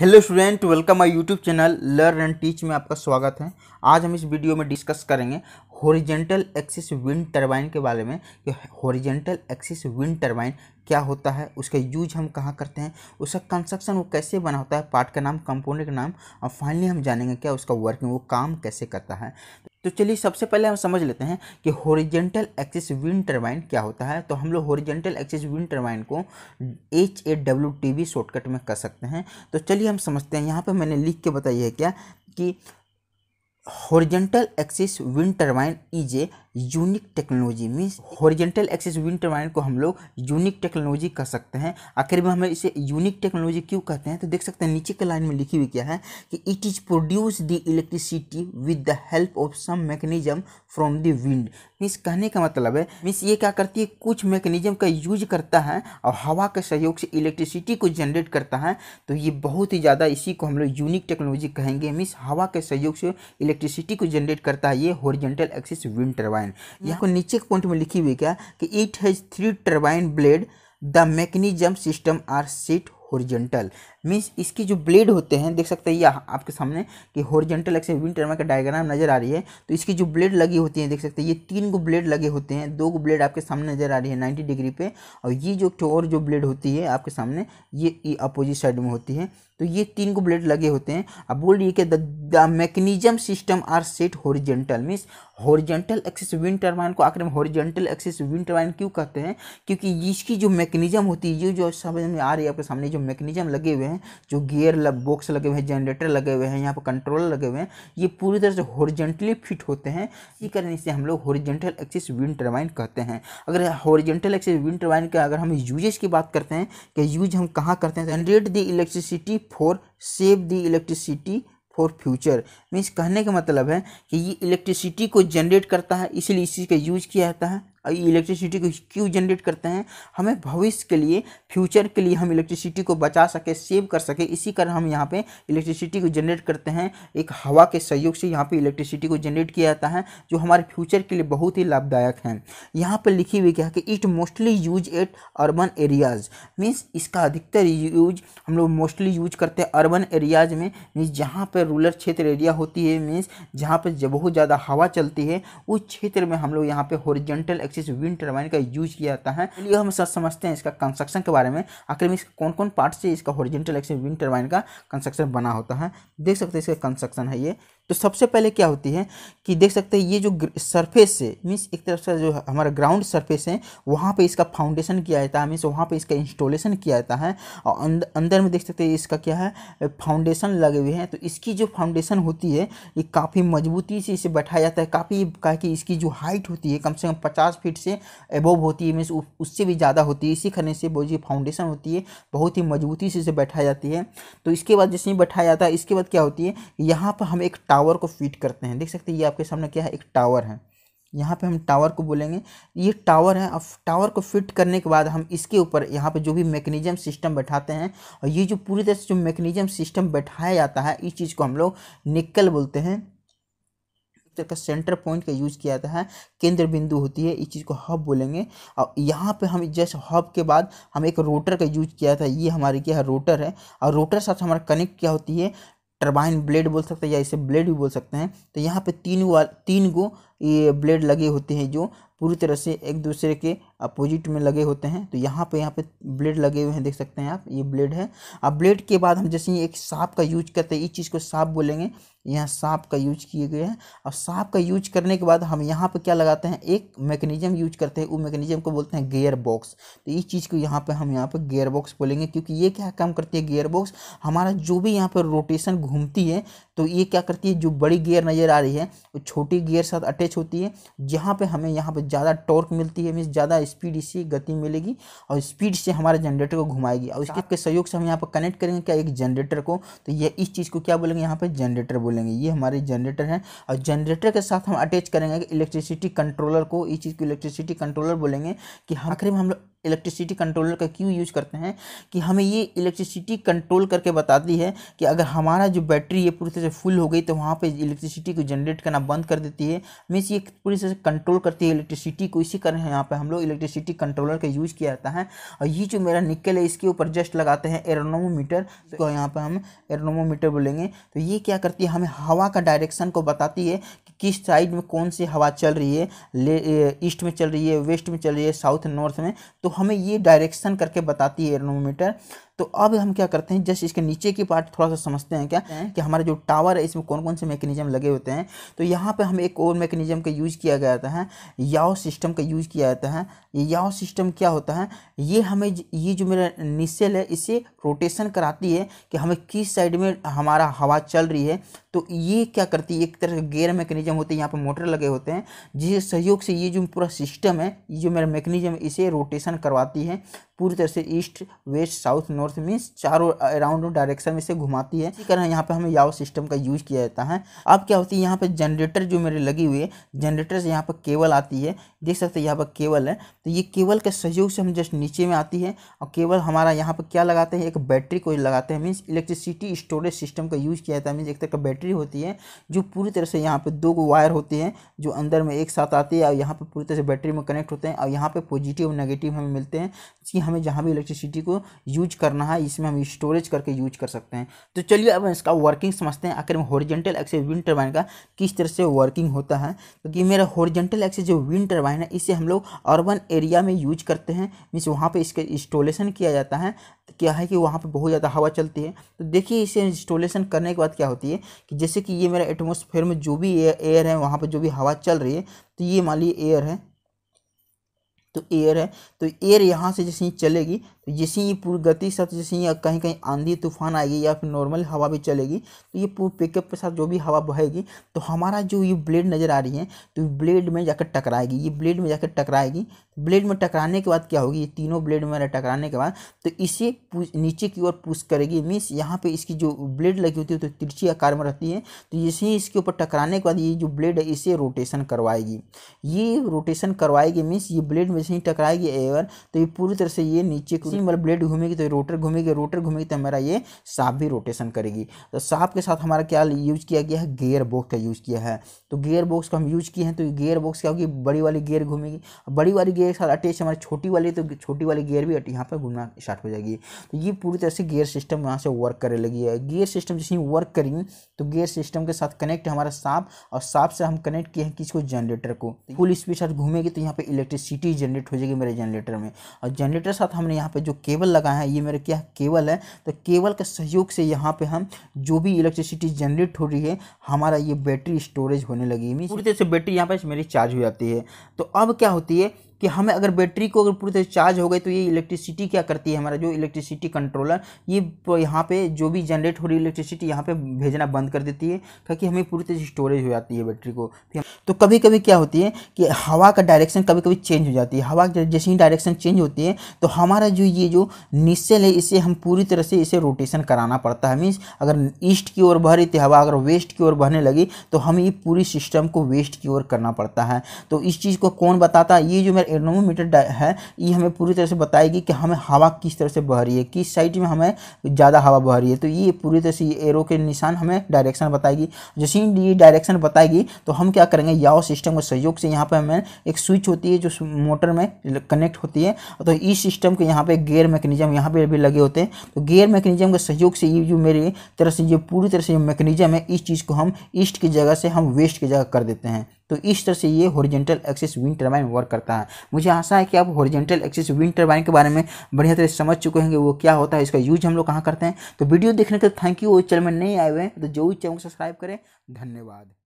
hello student welcome आई YouTube channel learn and teach में आपका स्वागत है आज हम इस वीडियो में डिस्कस करेंगे हॉरिजेंटल एक्सिस विंड टरबाइन के बारे में कि हॉरिजेंटल एक्सिस विंड टरबाइन क्या होता है उसका यूज हम कहाँ करते हैं उसका कंस्ट्रक्शन वो कैसे बना होता है पार्ट का नाम कंपोनेंट का नाम और फाइनली हम जानेंगे क्या उसका वर्किंग वो काम कैसे करता है तो चलिए सबसे पहले हम समझ लेते हैं कि होरिजेंटल एक्सिस विंड टरबाइन क्या होता है तो हम लोग होरिजेंटल एक्सिस विंड टरबाइन को H A W T V shortcut में कर सकते हैं तो चलिए हम समझते हैं यहाँ पर मैंने लिख के बताइए क्या कि horizontal axis wind turbine is a unique technology means horizontal axis wind turbine को हम लोग यूनिक टेक्नोलॉजी कह सकते हैं आखिर में हमें इसे यूनिक टेक्नोलॉजी क्यों कहते हैं तो देख सकते हैं नीचे के लाइन में लिखी हुई क्या है कि it is produce the electricity with the help of some mechanism from the wind means कहने का मतलब है मीन्स ये क्या करती है कुछ मैकेनिज्म का यूज करता है और हवा के सहयोग से इलेक्ट्रिसिटी को जनरेट करता है तो ये बहुत ही ज़्यादा इसी को हम लोग यूनिक टेक्नोलॉजी कहेंगे मीन्स हवा के सहयोग से इलेक्ट्रिसिटी को जनरेट करता है ये horizontal axis wind turbine turbine यहाँ को नीचे के पॉइंट में लिखी हुई क्या कि it has three turbine blade the mechanism system are set horizontal means इसकी जो ब्लेड होते हैं देख सकते हैं ये आपके सामने कि होरिजेंटल एक्सेस विंड टर्मा का डायग्राम नजर आ रही है तो इसकी जो ब्लेड लगी होती है देख सकते हैं ये तीन गो ब्लेड लगे होते हैं दो गो ब्लेड आपके सामने नजर आ रही है नाइन्टी डिग्री पे और ये जो और जो ब्लेड होती है आपके सामने ये अपोजिट साइड में होती है तो ये तीन को ब्लेड लगे होते हैं अब बोल रही है कि the mechanism system are set horizontal means horizontal axis wind turbine को आखिर में होरिजेंटल एक्सिस विंड टर्माइन क्यों कहते हैं क्योंकि इसकी जो मैकेनिज्म होती है ये जो समझ में आ रही है आपके सामने जो मैकेनिज्म लगे हुए हैं हैं जो गियर लग बॉक्स लगे हुए हैं जनरेटर लगे हुए हैं यहाँ पर कंट्रोल लगे हुए हैं ये पूरी तरह से हॉरिजेंटली फिट होते हैं ये कारण इसे हम लोग हॉरिजेंटल एक्सिस विंड टर्बाइन कहते हैं अगर हॉरिजेंटल एक्सिस विंड टर्बाइन का अगर हम यूजेज की बात करते हैं कि यूज हम कहाँ करते हैं generate the electricity for save the electricity for future means कहने का मतलब है कि ये इलेक्ट्रिसिटी को जनरेट करता है इसलिए चीज़ का यूज किया जाता है इलेक्ट्रिसिटी को क्यों जनरेट करते हैं हमें भविष्य के लिए फ्यूचर के लिए हम इलेक्ट्रिसिटी को बचा सके सेव कर सके इसी कारण हम यहाँ पे इलेक्ट्रिसिटी को जनरेट करते हैं एक हवा के सहयोग से यहाँ पे इलेक्ट्रिसिटी को जनरेट किया जाता है जो हमारे फ्यूचर के लिए बहुत ही लाभदायक है यहाँ पर लिखी हुई क्या है कि it mostly use at urban areas means इसका अधिकतर यूज हम लोग मोस्टली यूज करते हैं अर्बन एरियाज में मीन्स जहाँ पर रूरल क्षेत्र एरिया होती है मीन्स जहाँ पर बहुत ज़्यादा हवा चलती है उस क्षेत्र में हम लोग यहाँ पर हॉरिजेंटल एक्सिस विंड टर्बाइन का यूज किया जाता है चलिए हम सब समझते हैं इसका कंस्ट्रक्शन के बारे में आखिर में इसका कौन कौन पार्ट से इसका हॉरिजेंटल एक्सिस विंड टर्बाइन का कंस्ट्रक्शन बना होता है देख सकते हैं इसका कंस्ट्रक्शन है ये तो सबसे पहले क्या होती है कि देख सकते हैं ये जो सरफेस है मीन्स एक तरफ से जो हमारा ग्राउंड सरफेस है वहाँ पे इसका फाउंडेशन किया जाता है मीन्स वहाँ पे इसका इंस्टॉलेशन किया जाता है और अंदर, अंदर में देख सकते हैं इसका क्या है फाउंडेशन लगे हुए हैं तो इसकी जो फाउंडेशन होती है ये काफ़ी मजबूती से इसे बैठाया जाता है काफ़ी का कि इसकी जो हाइट होती है कम से कम पचास फीट से एबोव होती है मीन्स उससे भी ज़्यादा होती है इसी खाने से वो जो फाउंडेशन होती है बहुत ही मजबूती से इसे बैठाई जाती है तो इसके बाद जैसे ही बैठाया जाता है इसके बाद क्या होती है यहाँ पर हम एक टावर को फिट करते हैं देख सकते हैं ये आपके सामने क्या है एक टावर है यहाँ पे हम टावर को बोलेंगे ये टावर है अब टावर को फिट करने के बाद हम इसके ऊपर यहाँ पे जो भी मैकेनिज्म सिस्टम बैठाते हैं और ये जो पूरी तरह से जो मैकेनिज्म सिस्टम बैठाया जाता है इस चीज़ को हम लोग निकल बोलते हैं तो का सेंटर पॉइंट का यूज़ किया जाता है केंद्र बिंदु होती है इस चीज़ को हब बोलेंगे और यहाँ पे हम जैसे हब के बाद हम एक रोटर का यूज किया था ये हमारी क्या है रोटर है और रोटर साथ हमारा कनेक्ट क्या होती है टर्बाइन ब्लेड बोल सकते हैं या इसे ब्लेड भी बोल सकते हैं तो यहाँ पे तीन वाल तीन गो ये ब्लेड लगे होते हैं जो पूरी तरह से एक दूसरे के अपोजिट में लगे होते हैं तो यहाँ पे यहाँ पे ब्लेड लगे हुए हैं देख सकते हैं आप ये ब्लेड है अब ब्लेड के बाद हम जैसे ही एक सांप का यूज करते हैं इस चीज़ को सांप बोलेंगे यहाँ सांप का यूज किए गए हैं और सांप का यूज करने के बाद हम यहाँ पे क्या लगाते हैं एक मैकेनिज्म यूज करते हैं वो मैकेनिज्म को बोलते हैं गेयर बॉक्स तो इस चीज़ को यहाँ पे हम यहाँ पे गेयर बॉक्स बोलेंगे क्योंकि ये क्या काम करती है गेयर बॉक्स हमारा जो भी यहाँ पर रोटेशन घूमती है तो ये क्या करती है जो बड़ी गेयर नज़र आ रही है वो छोटी गेयर साथ अटैच स्ट्रेच होती है जहाँ पे हमें यहाँ पे ज़्यादा टॉर्क मिलती है मीन्स ज़्यादा स्पीड इससे गति मिलेगी और स्पीड से हमारे जनरेटर को घुमाएगी और इसके सहयोग से हम यहाँ पर कनेक्ट करेंगे क्या एक जनरेटर को तो ये इस चीज़ को क्या बोलेंगे यहाँ पर जनरेटर बोलेंगे ये हमारे जनरेटर हैं और जनरेटर के साथ हम अटैच करेंगे इलेक्ट्रिसिटी कंट्रोलर को इस चीज़ को इलेक्ट्रिसिटी कंट्रोलर बोलेंगे कि आखिर में हम लोग इलेक्ट्रिसिटी कंट्रोलर का क्यों यूज करते हैं कि हमें ये इलेक्ट्रिसिटी कंट्रोल करके बताती है कि अगर हमारा जो बैटरी है पूरी तरह से फुल हो गई तो वहाँ पे इलेक्ट्रिसिटी को जनरेट करना बंद कर देती है मीन्स ये पूरी तरह से कंट्रोल करती है इलेक्ट्रिसिटी को इसी कारण यहाँ पर हम लोग इलेक्ट्रिसिटी कंट्रोलर का यूज़ किया जाता है और ये जो मेरा निकल है इसके ऊपर जस्ट लगाते हैं एरोनोमोमीटर तो यहाँ पर हम एरोनोमोमीटर बोलेंगे तो ये क्या करती है हमें हवा का डायरेक्शन को बताती है कि किस साइड में कौन सी हवा चल रही है ईस्ट में चल रही है वेस्ट में चल रही है साउथ नॉर्थ में तो हमें ये डायरेक्शन करके बताती है एर्नोमीटर तो अब हम क्या करते हैं जस्ट इसके नीचे की पार्ट थोड़ा सा समझते हैं क्या कि हमारे जो टावर है इसमें कौन कौन से मैकेनिज्म लगे होते हैं तो यहाँ पर हम एक और मैकेनिज्म का यूज़ किया जाता है याओ सिस्टम का यूज़ किया जाता है याओ सिस्टम क्या होता है ये हमें ये जो मेरा निश्चल है इसे रोटेशन कराती है कि हमें किस साइड में हमारा हवा चल रही है तो ये क्या करती है एक तरह का गेयर मैकेनिज्म होते हैं यहाँ पर मोटर लगे होते हैं जिस सहयोग से ये जो पूरा सिस्टम है ये जो मेरा मैकेनिज्म इसे रोटेशन करवाती है पूरी तरह से east west south north north means चारों अराउंड डायरेक्शन में से घुमाती है इसी कारण यहाँ पे हमें याओ सिस्टम का यूज किया जाता है अब क्या होती है यहाँ पे जनरेटर जो मेरे लगी हुई है जनरेटर से यहाँ पर केवल आती है देख सकते यहाँ पर केवल है तो ये केवल के सहयोग से हम जस्ट नीचे में आती है और केवल हमारा यहाँ पर क्या लगाते हैं एक बैटरी को लगाते हैं मीन्स इलेक्ट्रिसिटी स्टोरेज सिस्टम का यूज किया जाता है मीन्स एक तरह का बैटरी होती है जो पूरी तरह से यहाँ पर दो वायर होते हैं जो अंदर में एक साथ आती है और यहाँ पर पूरी तरह से बैटरी में कनेक्ट होते हैं और यहाँ पर पॉजिटिव और नेगेटिव हमें मिलते हैं कि हमें जहाँ भी इलेक्ट्रिसिटी को यूज कर करना है इसमें हम स्टोरेज करके यूज कर सकते हैं तो चलिए अब इसका वर्किंग समझते हैं आखिर में हॉरिजेंटल एक्सेस विंड टर्बाइन का किस तरह से वर्किंग होता है क्योंकि तो मेरा हॉरिजेंटल एक्सेस जो विंड टर्बाइन है इसे हम लोग अर्बन एरिया में यूज करते हैं मीन्स वहाँ पर इसका इंस्टॉलेशन किया जाता है क्या है कि वहाँ पर बहुत ज़्यादा हवा चलती है तो देखिए इसे इंस्टॉलेशन करने के बाद क्या होती है कि जैसे कि ये मेरा एटमोसफेयर में जो भी एयर है वहाँ पर जो भी हवा चल रही है तो ये मान लीजिए एयर है तो एयर है तो एयर यहाँ से जैसे ही चलेगी तो जैसे ही पूरी गति साथ जैसे ही कहीं कहीं आंधी तूफान आएगी या फिर नॉर्मल हवा भी चलेगी तो ये पूरे पिकअप के साथ जो भी हवा बहेगी तो हमारा जो ये ब्लेड नज़र आ रही है तो ब्लेड में जाकर टकराएगी ये ब्लेड में जाकर टकराएगी ब्लेड में टकराने के बाद क्या होगी ये तीनों ब्लेड में टकराने के बाद तो इसे नीचे की ओर पुश करेगी मीन्स यहाँ पे इसकी जो ब्लेड लगी होती है तो तिरछी आकार में रहती है तो इसे इसके ऊपर टकराने के बाद ये जो ब्लेड है इसे रोटेशन करवाएगी ये रोटेशन करवाएगी मीन्स ये ब्लेड में ही टकराएगी एवर तो ये पूरी तरह से ये नीचे मतलब ब्लेड घूमेगी तो रोटर घूमेगी रोटर घूमेगी तो हमारा ये सांप भी रोटेशन करेगी तो साफ के साथ हमारा क्या यूज़ किया गया है गेयर बॉक्स का यूज़ किया है तो गेयर बॉक्स का हम यूज़ किए हैं तो गेयर बॉक्स क्या होगी बड़ी वाली गेयर घूमेगी बड़ी वाली गेयर गियर के साथ अटैच हमारी छोटी वाली तो छोटी वाली गियर भी यहाँ पर घूमना स्टार्ट हो जाएगी तो ये पूरी तरह से गियर सिस्टम यहाँ से वर्क करने लगी है गियर सिस्टम जैसे वर्क करेंगे तो गियर सिस्टम के साथ कनेक्ट हमारा सांप और सांप से हम कनेक्ट किए हैं किसी को जनरेटर को फुल स्पीड साथ घूमेगी तो यहाँ पर इलेक्ट्रिसिटी जनरेट हो जाएगी मेरे जनरेटर में और जनरेटर साथ हमने यहाँ पर जो केबल लगाया है ये मेरे क्या केबल है तो केबल के सहयोग से यहाँ पर हम जो भी इलेक्ट्रिसिटी जनरेट हो रही है हमारा ये बैटरी स्टोरेज होने लगी पूरी तरह से बैटरी यहाँ पर मेरी चार्ज हो जाती है तो अब क्या होती है कि हमें अगर बैटरी को अगर पूरी तरह चार्ज हो गई तो ये इलेक्ट्रिसिटी क्या करती है हमारा जो इलेक्ट्रिसिटी कंट्रोलर ये यहाँ पे जो भी जनरेट हो रही इलेक्ट्रिसिटी यहाँ पे भेजना बंद कर देती है ताकि हमें पूरी तरह से स्टोरेज हो जाती है बैटरी को तो कभी कभी क्या होती है कि हवा का डायरेक्शन कभी कभी चेंज हो जाती है हवा जैसे ही डायरेक्शन चेंज होती है तो हमारा जो ये जो निश्चल है इसे हम पूरी तरह से इसे रोटेशन कराना पड़ता है मीन्स अगर ईस्ट की ओर बह रही थी हवा अगर वेस्ट की ओर बहने लगी तो हमें ये पूरी सिस्टम को वेस्ट की ओर करना पड़ता है तो इस चीज़ को कौन बताता है ये जो मेरा हमारा एग्नोमीटर है ये हमें पूरी तरह से बताएगी कि हमें हवा किस तरह से बह रही है किस साइड में हमें ज़्यादा हवा बह रही है तो ये पूरी तरह से एरो के निशान हमें डायरेक्शन बताएगी जैसे ही ये डायरेक्शन बताएगी तो हम क्या करेंगे याओ सिस्टम के सहयोग से यहाँ पर हमें एक स्विच होती है जो मोटर में कनेक्ट होती है तो इस सिस्टम के यहाँ पर गेयर मैकेनिज्म यहाँ पर भी लगे होते हैं तो गेयर मैकेनिज्म के सहयोग से ये जो मेरी तरह से ये पूरी तरह से मैकेनिज्म है इस चीज़ को हम ईस्ट की जगह से हम वेस्ट की जगह कर देते हैं तो इस तरह से ये horizontal axis wind turbine work करता है मुझे आशा है कि आप हॉरिजेंटल एक्सिस विंड टर्बाइन के बारे में बढ़िया तरह समझ चुके होंगे वो क्या होता है इसका यूज हम लोग कहाँ करते हैं तो वीडियो देखने के थैंक यू वो चैनल में नहीं आए हुए हैं तो जो भी चैनल को सब्सक्राइब करें धन्यवाद